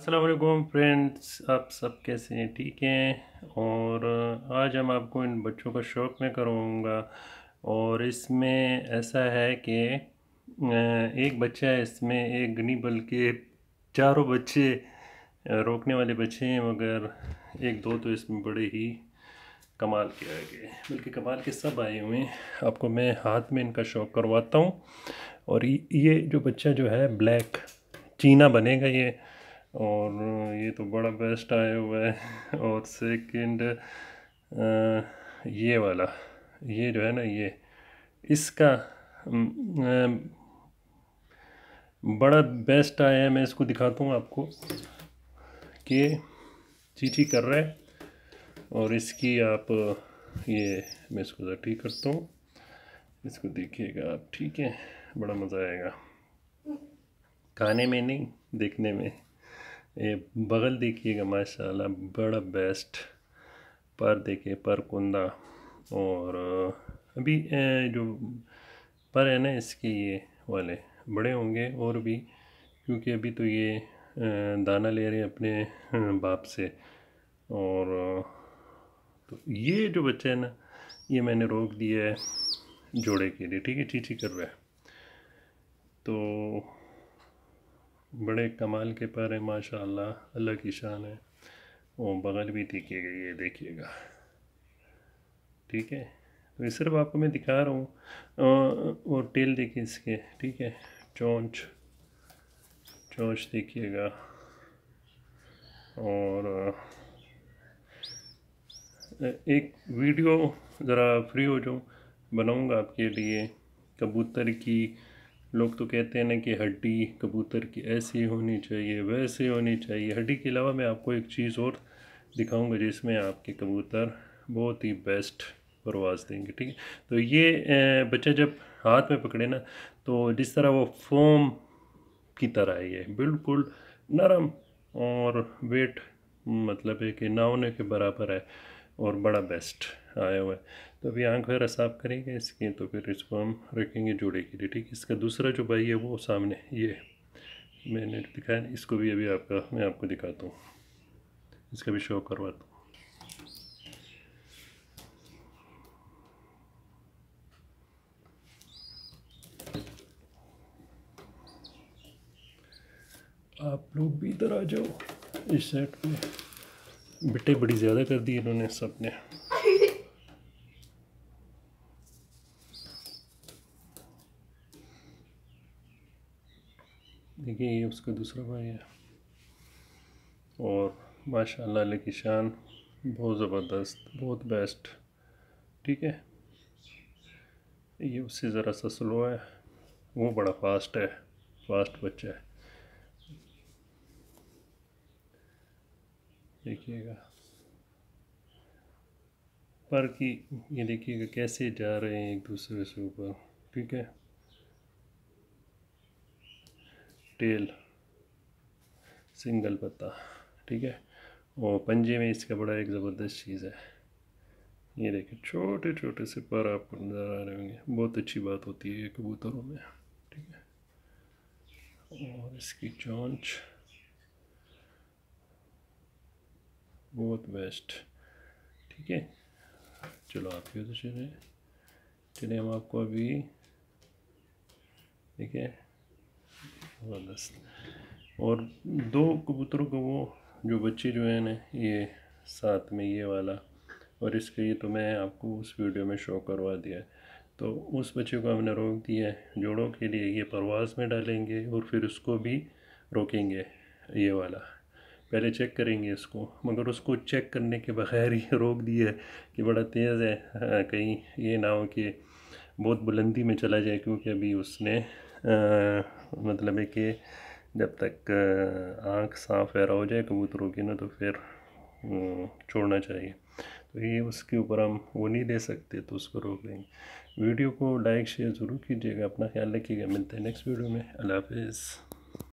Aslam friends आप सब कैसे हैं ठीक हैं और आज हम आपको इन बच्चों का शौक में करवाऊँगा और इसमें ऐसा है कि एक बच्चा है इसमें एक गनी बल्कि चारों बच्चे रोकने वाले बच्चे हैं मगर एक दो तो इसमें बड़े ही कमाल के आ गए बल्कि कमाल के सब आए हुए हैं आपको मैं हाथ में इनका शौक करवाता हूँ और ये जो बच्चा जो है ब्लैक चीना बनेगा ये और ये तो बड़ा बेस्ट आया हुआ है और सेकंड ये वाला ये जो है ना ये इसका बड़ा बेस्ट आया है मैं इसको दिखाता हूँ आपको कि चीची कर रहा है और इसकी आप ये मैं इसको ज़रा ठीक करता हूँ इसको देखिएगा आप ठीक है बड़ा मज़ा आएगा खाने में नहीं देखने में ये बगल देखिएगा माशाल्लाह बड़ा बेस्ट पर देखिए पर कुंदा और अभी जो पर है ना इसके ये वाले बड़े होंगे और भी क्योंकि अभी तो ये दाना ले रहे हैं अपने बाप से और तो ये जो बच्चे है ना ये मैंने रोक दिया है जोड़े के लिए ठीक है चीची कर रहा है तो बड़े कमाल के पर हैं माशाल्लाह अल्लाह की शान है और बगल भी तीखी गई है देखिएगा ठीक है तो ये सिर्फ आपको मैं दिखा रहा हूँ और टेल देखिए इसके ठीक है चौंच चौंच देखिएगा और एक वीडियो ज़रा फ्री हो जाऊँ बनाऊँगा आपके लिए कबूतर की लोग तो कहते हैं ना कि हड्डी कबूतर की ऐसी होनी चाहिए वैसे होनी चाहिए हड्डी के अलावा मैं आपको एक चीज़ और दिखाऊंगा जिसमें आपके कबूतर बहुत ही बेस्ट परवाज देंगे ठीक है तो ये बच्चा जब हाथ में पकड़े ना तो जिस तरह वो फोम की तरह है ये बिल्कुल नरम और वेट मतलब है कि ना होने के बराबर है और बड़ा बेस्ट आया हुआ है तो अभी आँख वगैरह साफ करेंगे इसकी तो फिर इसको हम रखेंगे जोड़े के लिए ठीक है इसका दूसरा जो भाई है वो सामने ये मैंने दिखाया इसको भी अभी आपका मैं आपको दिखाता हूँ इसका भी शो करवाता हूँ आप लोग भी इधर आ जाओ इस सेट में बिटे बड़ी ज़्यादा कर दी इन्होंने सबने देखिए ये उसका दूसरा भाई है और माशाल्लाह अल्लाह की शान बहुत ज़बरदस्त बहुत बेस्ट ठीक है ये उससे ज़रा सा स्लो है वो बड़ा फास्ट है फास्ट बच्चा है देखिएगा पर कि ये देखिएगा कैसे जा रहे हैं एक दूसरे से ऊपर ठीक है टेल सिंगल पत्ता ठीक है और पंजे में इसका बड़ा एक ज़बरदस्त चीज़ है ये देखिए छोटे छोटे से पर आपको नज़र आ रहे होंगे बहुत अच्छी बात होती है कबूतरों में ठीक है और इसकी चौंच बहुत बेस्ट ठीक है चलो आप ही तो चले चलिए हम आपको अभी ठीक है ज़बरदस्त और दो कबूतरों को वो जो बच्चे जो है ना ये साथ में ये वाला और इसके लिए तो मैं आपको उस वीडियो में शो करवा दिया है तो उस बच्चे को हमने रोक दिया है जोड़ों के लिए ये परवाज़ में डालेंगे और फिर उसको भी रोकेंगे ये वाला पहले चेक करेंगे इसको मगर उसको चेक करने के बग़ैर ही रोक दिया कि बड़ा तेज़ है हाँ, कहीं ये ना हो कि बहुत बुलंदी में चला जाए क्योंकि अभी उसने आ, मतलब है कि जब तक आँख साफ वैरा हो जाए कबूतरों की ना तो फिर छोड़ना चाहिए तो ये उसके ऊपर हम वो नहीं दे सकते तो उसको रोक देंगे वीडियो को लाइक शेयर ज़रूर कीजिएगा अपना ख्याल रखिएगा मिलते हैं नेक्स्ट वीडियो में अल्लाह हाफिज़